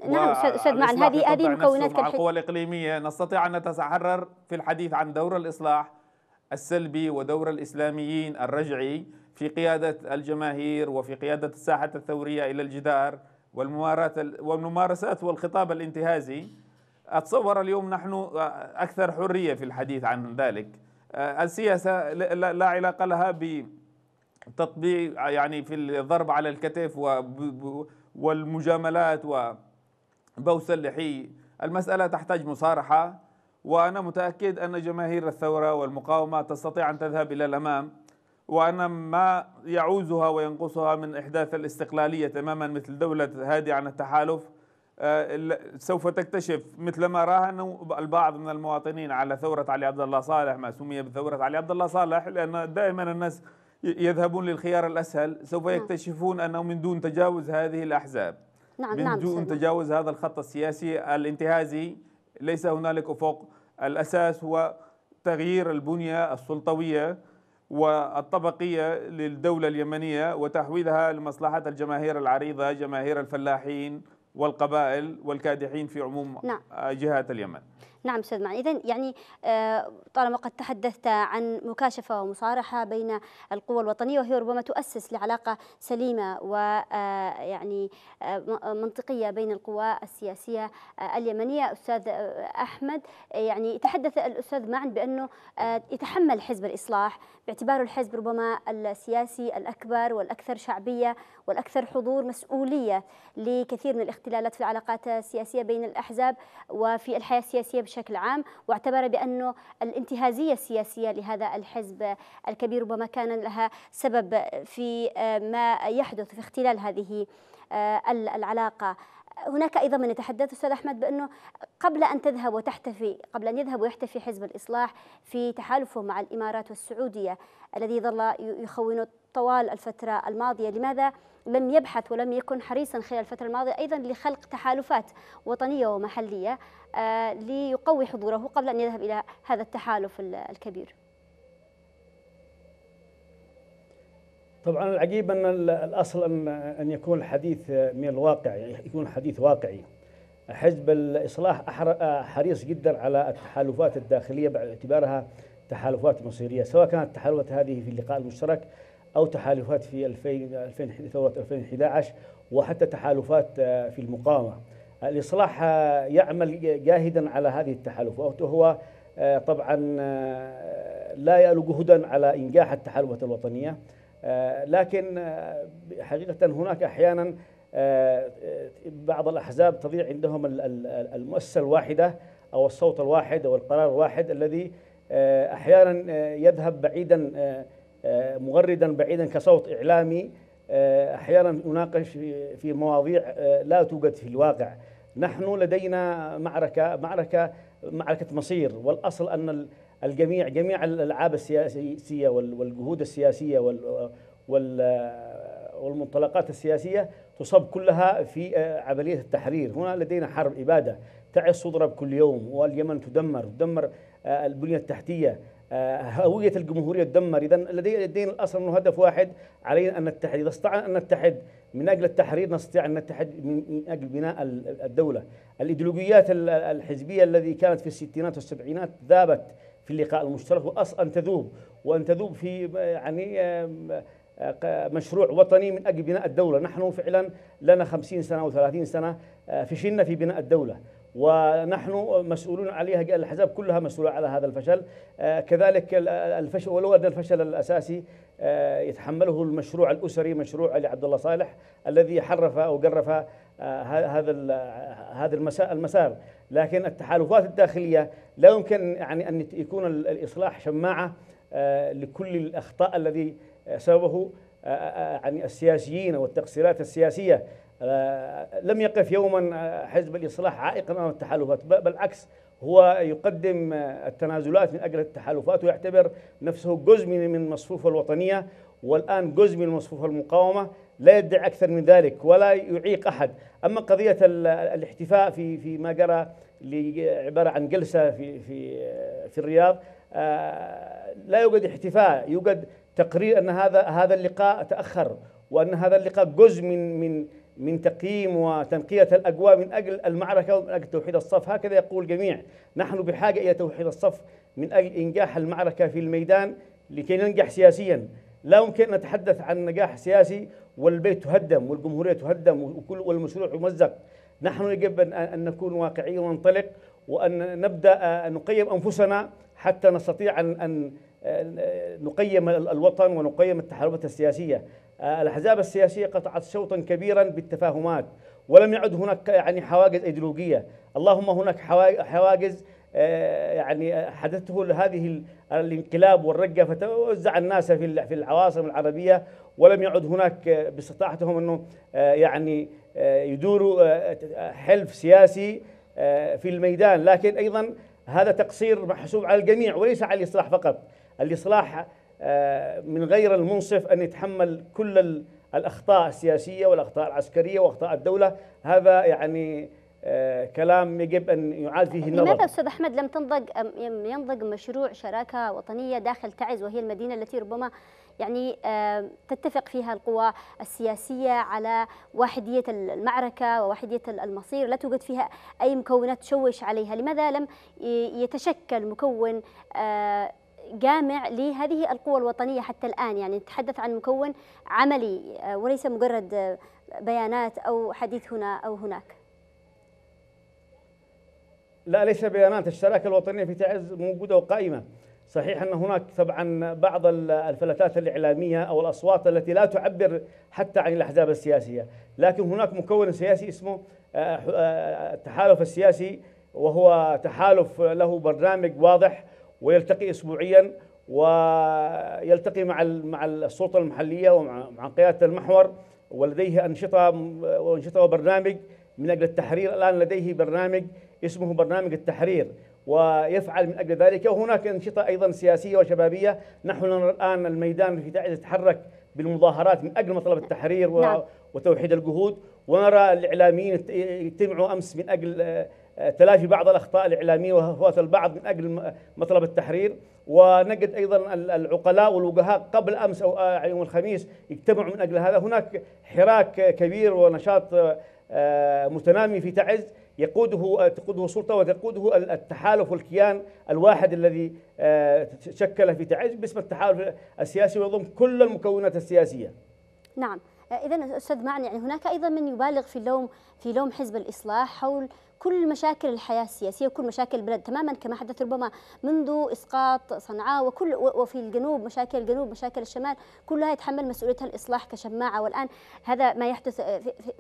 نعم استاذ معن هذه هذه مكونات مع القوى الاقليميه نستطيع ان نتحرر في الحديث عن دور الاصلاح السلبي ودور الإسلاميين الرجعي في قيادة الجماهير وفي قيادة الساحة الثورية إلى الجدار والممارسات والخطاب الانتهازي أتصور اليوم نحن أكثر حرية في الحديث عن ذلك آه، السياسة لا علاقة لها بتطبيع يعني في الضرب على الكتف والمجاملات وبوس اللحي المسألة تحتاج مصارحة وأنا متأكد أن جماهير الثورة والمقاومة تستطيع أن تذهب إلى الأمام وأن ما يعوزها وينقصها من إحداث الاستقلالية تماما مثل دولة هادئة عن التحالف آه، سوف تكتشف مثلما راهن البعض من المواطنين على ثورة علي عبد الله صالح ما سمي بثورة علي عبد الله صالح لأن دائما الناس يذهبون للخيار الأسهل سوف نعم. يكتشفون أنه من دون تجاوز هذه الأحزاب نعم من نعم، دون تجاوز هذا الخط السياسي الانتهازي ليس هنالك افق الاساس هو تغيير البنيه السلطويه والطبقيه للدوله اليمنيه وتحويلها لمصلحه الجماهير العريضه جماهير الفلاحين والقبائل والكادحين في عموم نعم. جهات اليمن نعم استاذ معن اذا يعني آه، طالما قد تحدثت عن مكاشفه ومصارحه بين القوى الوطنيه وهي ربما تؤسس لعلاقه سليمه ويعني آه، آه، منطقيه بين القوى السياسيه اليمنيه استاذ احمد يعني تحدث الاستاذ معن بانه يتحمل حزب الاصلاح باعتباره الحزب ربما السياسي الاكبر والاكثر شعبيه والاكثر حضور مسؤوليه لكثير من الاختلالات في العلاقات السياسيه بين الاحزاب وفي الحياه السياسيه بشكل عام واعتبر بأنه الانتهازية السياسية لهذا الحزب الكبير ربما كان لها سبب في آه، ما يحدث في اختلال هذه آه، العلاقة هناك ايضا من يتحدث استاذ احمد بانه قبل ان تذهب وتحتفي قبل ان يذهب ويحتفي حزب الاصلاح في تحالفه مع الامارات والسعوديه الذي ظل يخونه طوال الفتره الماضيه لماذا لم يبحث ولم يكن حريصا خلال الفتره الماضيه ايضا لخلق تحالفات وطنيه ومحليه آه، ليقوي حضوره قبل ان يذهب الى هذا التحالف الكبير طبعا العجيب ان الاصل ان ان يكون الحديث من الواقع يعني يكون حديث واقعي. حزب الاصلاح حريص جدا على التحالفات الداخليه باعتبارها تحالفات مصيريه، سواء كانت التحالفات هذه في اللقاء المشترك او تحالفات في 2000 2000 ثوره 2011 وحتى تحالفات آه، في المقاومه. الاصلاح آه، يعمل جاهدا على هذه التحالفات وهو آه، طبعا لا يالو جهدا على انجاح التحالفات الوطنيه. آه، لكن آه، حقيقة هناك أحيانا آه، بعض الأحزاب تضيع عندهم المؤسسة الواحدة أو الصوت الواحد أو القرار الواحد الذي أحيانا يذهب بعيدا مغردا بعيدا كصوت إعلامي أحيانا يناقش في مواضيع لا توجد في الواقع نحن لدينا معركة معركة معركة مصير والأصل أن الجميع جميع الالعاب السياسيه والجهود السياسيه والمنطلقات السياسيه تصب كلها في آه، عمليه التحرير، هنا لدينا حرب اباده تعس تضرب كل يوم واليمن تدمر، تدمر آه، البنيه التحتيه آه، هوية الجمهورية تدمر إذا لدينا الأصل أنه هدف واحد علينا أن نتحد إذا استطعنا أن نتحد من أجل التحرير نستطيع أن نتحد من أجل بناء الدولة الإيديولوجيات الحزبية الذي كانت في الستينات والسبعينات ذابت في اللقاء المشترك وأن تذوب وأن تذوب في يعني مشروع وطني من أجل بناء الدولة نحن فعلا لنا خمسين سنة و30 سنة آه، فشلنا في بناء الدولة ونحن مسؤولون عليها الاحزاب كلها مسؤوله على هذا الفشل آه، كذلك الفشل ولو ان الفشل الاساسي آه، يتحمله المشروع الاسري مشروع علي عبد الله صالح الذي حرف او قرف هذا هذا المسار لكن التحالفات الداخليه لا يمكن يعني أن يكون الإصلاح شماعة آه، لكل الأخطاء الذي آه، سببه آه، يعني السياسيين والتقصيرات السياسية لم يقف يوما حزب الإصلاح عائقا أمام التحالفات بالعكس هو يقدم التنازلات من أجل التحالفات ويعتبر نفسه جزء من المصفوفة الوطنية والآن جزء من المصفوفة المقاومة لا يدعي أكثر من ذلك ولا يعيق أحد أما قضية الاحتفاء في في ما جرى عباره عن جلسه في في في الرياض آه، لا يوجد احتفاء يوجد تقرير ان هذا هذا اللقاء تاخر وان هذا اللقاء جزء من من من تقييم وتنقية الأجواء من أجل المعركة ومن أجل توحيد الصف هكذا يقول الجميع نحن بحاجة إلى توحيد الصف من أجل إنجاح المعركة في الميدان لكي ننجح سياسيا لا يمكن أن نتحدث عن نجاح سياسي والبيت تهدم والجمهورية تهدم وكل والمشروع يمزق نحن يجب أن نكون واقعيين وننطلق وأن نبدأ نقيم أنفسنا حتى نستطيع أن نقيم الوطن ونقيم التحالفات السياسية آه، الأحزاب السياسية قطعت شوطا كبيرا بالتفاهمات ولم يعد هناك يعني حواجز ايديولوجيه، اللهم هناك حواجز آه، يعني حدثته هذه الانقلاب والرقه فتوزع الناس في في العواصم العربيه ولم يعد هناك باستطاعتهم انه آه، يعني آه، يدور آه، حلف سياسي آه، في الميدان لكن أيضا هذا تقصير محسوب على الجميع وليس على الإصلاح فقط الإصلاح من غير المنصف أن يتحمل كل الأخطاء السياسية والأخطاء العسكرية وأخطاء الدولة هذا يعني كلام يجب أن يعاد فيه النظر لماذا أستاذ أحمد لم تنضج ينضج مشروع شراكة وطنية داخل تعز وهي المدينة التي ربما يعني تتفق فيها القوى السياسية على واحدية المعركة وواحدية المصير لا توجد فيها أي مكونات تشوش عليها لماذا لم يتشكل مكون آه، جامع لهذه القوى الوطنية حتى الآن يعني نتحدث عن مكون عملي آه، وليس مجرد آه، بيانات أو حديث هنا أو هناك لا ليس بيانات الشراكة الوطنية في تعز موجودة وقائمة صحيح أن هناك طبعا بعض الفلتات الإعلامية أو الأصوات التي لا تعبر حتى عن الأحزاب السياسية لكن هناك مكون سياسي اسمه آه، آه، آه، التحالف السياسي وهو تحالف له برنامج واضح ويلتقي أسبوعيا ويلتقي مع مع السلطة المحلية ومع قيادة المحور ولديه أنشطة وأنشطة وبرنامج من أجل التحرير الآن لديه برنامج اسمه برنامج التحرير ويفعل من أجل ذلك وهناك أنشطة أيضا سياسية وشبابية نحن نرى الآن الميدان في داعي يتحرك بالمظاهرات من أجل مطلب التحرير نعم. وتوحيد الجهود ونرى الإعلاميين اجتمعوا أمس من أجل آه، تلافي بعض الأخطاء الإعلامية وهواة البعض من أجل مطلب التحرير ونجد أيضا العقلاء والوجهاء قبل أمس أو آه، يوم الخميس اجتمعوا من أجل هذا هناك حراك كبير ونشاط آه، متنامي في تعز يقوده آه، تقوده السلطه وتقوده التحالف الكيان الواحد الذي آه، شكل في تعز باسم التحالف السياسي ويضم كل المكونات السياسيه. نعم، آه، اذا استاذ معني يعني هناك ايضا من يبالغ في اللوم في لوم حزب الاصلاح حول كل مشاكل الحياة السياسية وكل مشاكل البلد تماما كما حدث ربما منذ إسقاط صنعاء وكل وفي الجنوب مشاكل الجنوب مشاكل الشمال كلها يتحمل مسؤوليتها الإصلاح كشماعة والآن هذا ما يحدث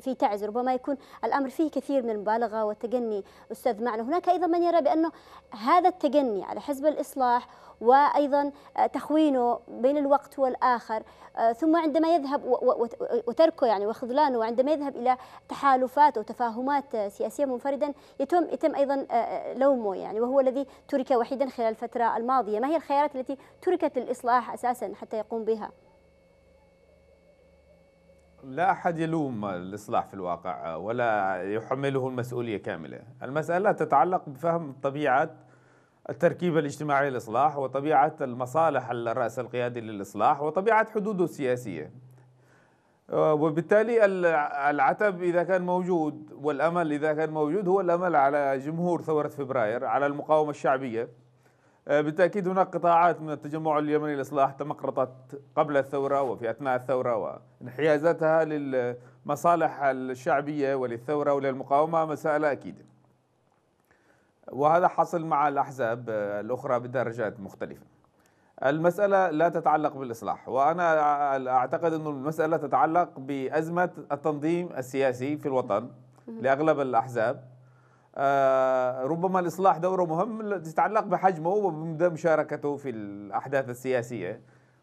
في تعز ربما يكون الأمر فيه كثير من المبالغة والتجني أستاذ معنى هناك أيضا من يرى بأنه هذا التجني على حزب الإصلاح وأيضا آه، تخوينه بين الوقت والآخر آه، ثم عندما يذهب وتركه يعني وخذلانه وعندما يذهب إلى تحالفات أو تفاهمات آه، سياسية منفردا يتم يتم أيضا لومه يعني وهو الذي ترك وحيدا خلال الفترة الماضية ما هي الخيارات التي تركت للإصلاح أساسا حتى يقوم بها؟ لا أحد يلوم الإصلاح في الواقع ولا يحمله المسؤولية كاملة المسألة تتعلق بفهم طبيعة التركيبة الاجتماعية للإصلاح وطبيعة المصالح الرأس القيادي للإصلاح وطبيعة حدوده السياسية آه، وبالتالي العتب إذا كان موجود والأمل إذا كان موجود هو الأمل على جمهور ثورة فبراير على المقاومة الشعبية آه، بالتأكيد هناك قطاعات من التجمع اليمني للإصلاح تمقرطت قبل الثورة وفي أثناء الثورة وانحيازاتها للمصالح الشعبية وللثورة وللمقاومة مسألة أكيدة وهذا حصل مع الأحزاب آه، الأخرى بدرجات مختلفة المسألة لا تتعلق بالإصلاح وأنا أعتقد أن المسألة تتعلق بأزمة التنظيم السياسي في الوطن لأغلب الأحزاب آه، ربما الإصلاح دوره مهم تتعلق بحجمه ومدى مشاركته في الأحداث السياسية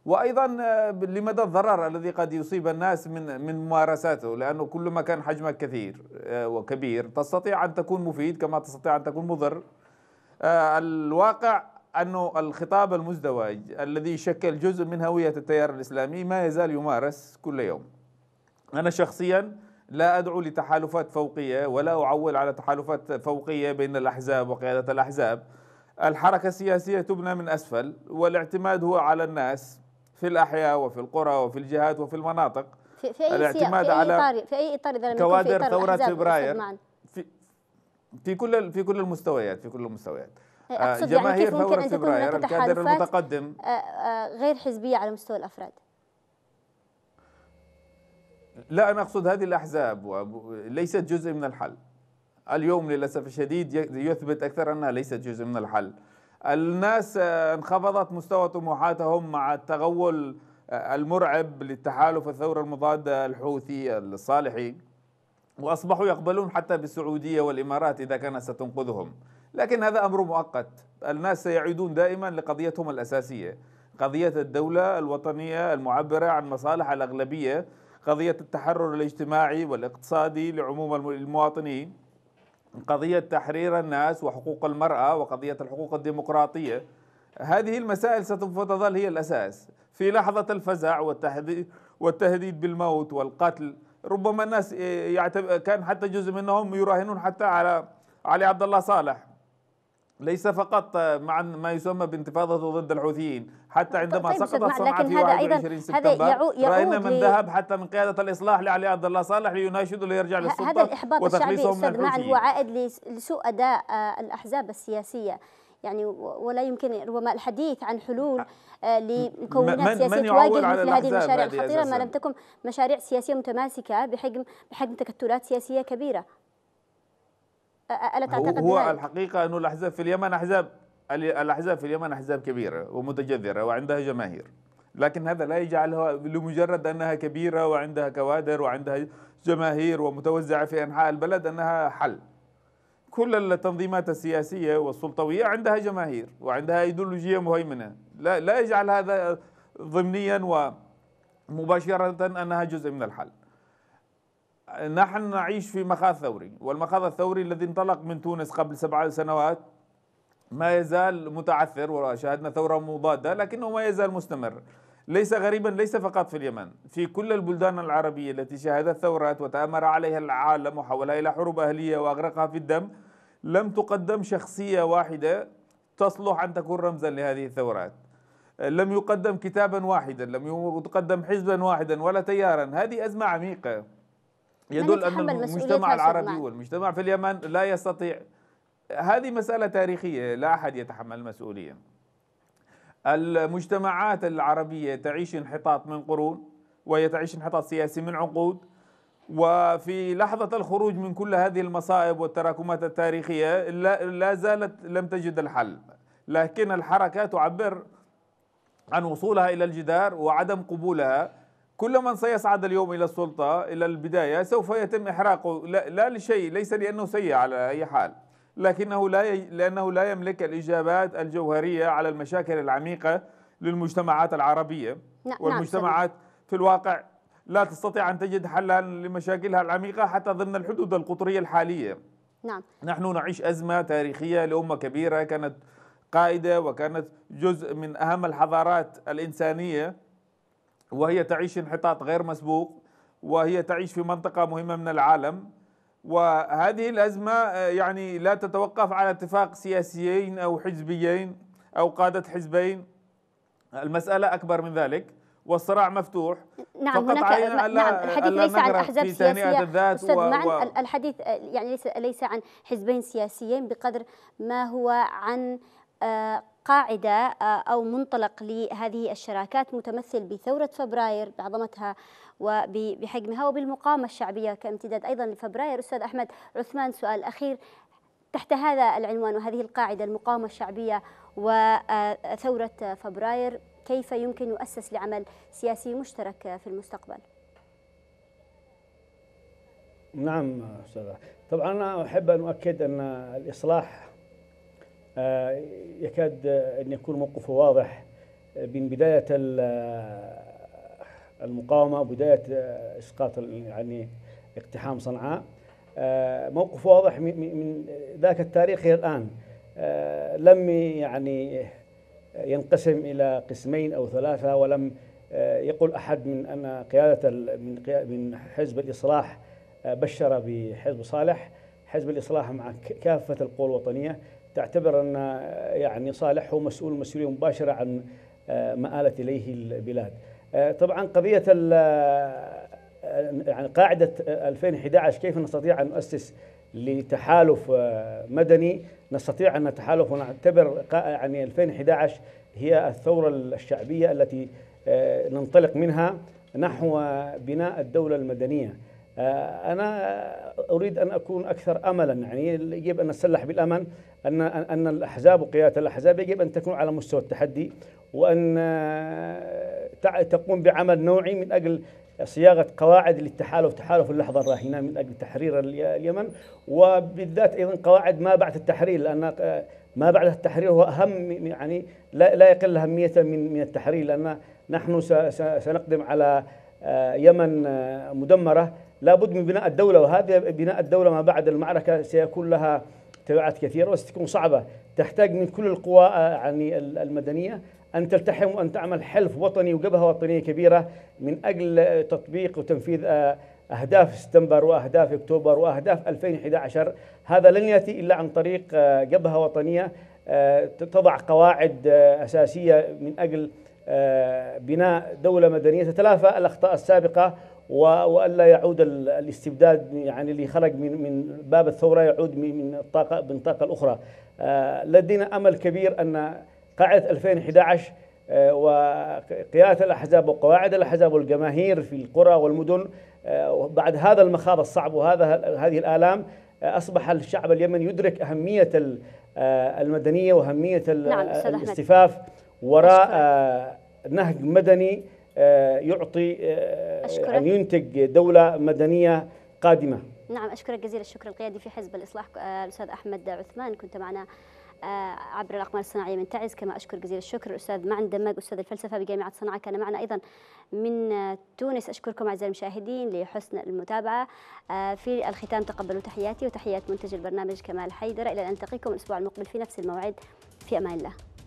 وايضا آه، لمدى الضرر الذي قد يصيب الناس من من ممارساته لانه كل ما كان حجمك كثير آه، وكبير تستطيع ان تكون مفيد كما تستطيع ان تكون مضر آه، الواقع انه الخطاب المزدوج الذي شكل جزء من هويه التيار الاسلامي ما يزال يمارس كل يوم انا شخصيا لا ادعو لتحالفات فوقيه ولا اعول على تحالفات فوقيه بين الاحزاب وقياده الاحزاب الحركه السياسيه تبنى من اسفل والاعتماد هو على الناس في الأحياء وفي القرى وفي الجهات وفي المناطق في, في أي الاعتماد في أي إطار في أي إطار إذا كوادر ثورة فبراير في في كل في كل المستويات في كل المستويات آه، أقصد يعني جماهير يعني كيف ممكن أن تكون هناك الكادر المتقدم آه، آه، غير حزبية على مستوى الأفراد لا أنا أقصد هذه الأحزاب ليست جزء من الحل اليوم للأسف الشديد يثبت أكثر أنها ليست جزء من الحل الناس انخفضت مستوى طموحاتهم مع التغول المرعب للتحالف الثورة المضاد الحوثي الصالحي وأصبحوا يقبلون حتى بالسعودية والإمارات إذا كانت ستنقذهم لكن هذا أمر مؤقت الناس سيعودون دائما لقضيتهم الأساسية قضية الدولة الوطنية المعبرة عن مصالح الأغلبية قضية التحرر الاجتماعي والاقتصادي لعموم المواطنين قضية تحرير الناس وحقوق المرأة وقضية الحقوق الديمقراطية هذه المسائل ستظل هي الأساس في لحظة الفزع والتهديد, والتهديد بالموت والقتل ربما الناس كان حتى جزء منهم يراهنون حتى على علي عبد الله صالح ليس فقط مع ما يسمى بانتفاضة ضد الحوثيين حتى طيب، عندما طيب، سقطت صنعاء في 21 سبتمبر رأينا من ذهب حتى من قيادة الإصلاح لعلي عبد الله صالح ليناشده ليرجع للسلطة هذا الإحباط الشعبي أستاذ هو عائد لسوء أداء آه، الأحزاب السياسية يعني ولا يمكن ربما الحديث عن حلول آه، لمكونات سياسيه تواجه مثل هذه المشاريع الخطيره ما لم تكن مشاريع سياسيه متماسكه بحجم بحجم تكتلات سياسيه كبيره الا تعتقد هو الحقيقه انه الاحزاب في اليمن احزاب الاحزاب في اليمن احزاب كبيره ومتجذره وعندها جماهير لكن هذا لا يجعلها لمجرد انها كبيره وعندها كوادر وعندها جماهير ومتوزعه في انحاء البلد انها حل كل التنظيمات السياسيه والسلطويه عندها جماهير وعندها ايديولوجيه مهيمنه لا لا يجعل هذا ضمنيا ومباشره انها جزء من الحل نحن نعيش في مخاض ثوري والمخاض الثوري الذي انطلق من تونس قبل سبع سنوات ما يزال متعثر وشاهدنا ثورة مضادة لكنه ما يزال مستمر ليس غريبا ليس فقط في اليمن في كل البلدان العربية التي شهدت ثورات وتآمر عليها العالم وحولها إلى حروب أهلية وأغرقها في الدم لم تقدم شخصية واحدة تصلح أن تكون رمزا لهذه الثورات لم يقدم كتابا واحدا لم يقدم حزبا واحدا ولا تيارا هذه أزمة عميقة يدل أن المجتمع العربي والمجتمع في اليمن لا يستطيع هذه مسألة تاريخية لا أحد يتحمل المسؤولية المجتمعات العربية تعيش انحطاط من قرون وهي تعيش انحطاط سياسي من عقود وفي لحظة الخروج من كل هذه المصائب والتراكمات التاريخية لا زالت لم تجد الحل لكن الحركة تعبر عن وصولها إلى الجدار وعدم قبولها كل من سيصعد اليوم إلى السلطة إلى البداية سوف يتم إحراقه لا, لا لشيء ليس لأنه سيء على أي حال لكنه لا ي... لأنه لا يملك الإجابات الجوهرية على المشاكل العميقة للمجتمعات العربية نعم, نعم، والمجتمعات في الواقع لا تستطيع أن تجد حلا لمشاكلها العميقة حتى ضمن الحدود القطرية الحالية نعم نحن نعيش أزمة تاريخية لأمة كبيرة كانت قائدة وكانت جزء من أهم الحضارات الإنسانية وهي تعيش انحطاط غير مسبوق وهي تعيش في منطقة مهمة من العالم وهذه الأزمة آه، يعني لا تتوقف على اتفاق سياسيين أو حزبيين أو قادة حزبين المسألة أكبر من ذلك والصراع مفتوح نعم فقط هناك علينا نعم الحديث ليس عن احزاب سياسيه استاذ و... معن الحديث آه، يعني ليس ليس عن حزبين سياسيين بقدر ما هو عن قاعدة آه، أو منطلق لهذه الشراكات متمثل بثورة فبراير بعظمتها وبحجمها وبالمقاومة الشعبية كامتداد أيضا لفبراير أستاذ أحمد عثمان سؤال أخير تحت هذا العنوان وهذه القاعدة المقاومة الشعبية وثورة آه، فبراير كيف يمكن يؤسس لعمل سياسي مشترك في المستقبل؟ نعم أستاذ طبعا أنا أحب أن أؤكد أن الإصلاح آه، يكاد أن يكون موقفه واضح من بداية المقاومة وبداية إسقاط يعني اقتحام صنعاء آه، موقف واضح من ذاك التاريخ إلى الآن آه، لم يعني ينقسم إلى قسمين أو ثلاثة ولم يقول أحد من أن قيادة من حزب الإصلاح بشر بحزب صالح حزب الإصلاح مع كافة القوى الوطنية تعتبر أن آه، يعني صالح هو مسؤول مسؤولية مباشرة عن آه، ما آلت إليه البلاد آه، طبعا قضية يعني قاعدة 2011 كيف نستطيع أن نؤسس لتحالف مدني نستطيع أن نتحالف ونعتبر يعني 2011 هي الثورة الشعبية التي ننطلق منها نحو بناء الدولة المدنية آه، انا اريد ان اكون اكثر املا يعني يجب ان نتسلح بالامل ان ان الاحزاب وقياده الاحزاب يجب ان تكون على مستوى التحدي وان آه، تقوم بعمل نوعي من اجل صياغه قواعد للتحالف تحالف اللحظه الراهنه من اجل تحرير اليمن وبالذات ايضا قواعد ما بعد التحرير لان آه، ما بعد التحرير هو اهم يعني لا لا يقل اهميه من من التحرير لان نحن سنقدم على يمن مدمره لابد من بناء الدولة وهذا بناء الدولة ما بعد المعركة سيكون لها تبعات كثيرة وستكون صعبة تحتاج من كل القوى آه، يعني المدنية أن تلتحم وأن تعمل حلف وطني وجبهة وطنية كبيرة من أجل آه، تطبيق وتنفيذ آه، أهداف سبتمبر وأهداف أكتوبر وأهداف 2011 هذا لن يأتي إلا عن طريق جبهة وطنية تضع قواعد أساسية من أجل بناء دولة مدنية تتلافى الأخطاء السابقة والا يعود الاستبداد يعني اللي خرج من من باب الثوره يعود من الطاقه من الطاقه الاخرى آه، لدينا امل كبير ان قاعده 2011 آه، وقياده الاحزاب وقواعد الاحزاب والجماهير في القرى والمدن آه، بعد هذا المخاض الصعب وهذا هذه الالام اصبح الشعب اليمني يدرك اهميه المدنيه واهميه نعم الاستفاف وراء نهج مدني آه، يعطي آه، أشكرك. أن ينتج دولة مدنية قادمة نعم أشكرك جزيل الشكر القيادي في حزب الإصلاح آه، الأستاذ أحمد عثمان كنت معنا عبر الأقمار الصناعية من تعز كما أشكر جزيل الشكر الأستاذ معن دماج أستاذ الفلسفة بجامعة صنعاء كان معنا أيضا من تونس أشكركم أعزائي المشاهدين لحسن المتابعة في الختام تقبلوا تحياتي وتحيات منتج البرنامج كمال حيدر إلى أن نلتقيكم الأسبوع المقبل في نفس الموعد في أمان الله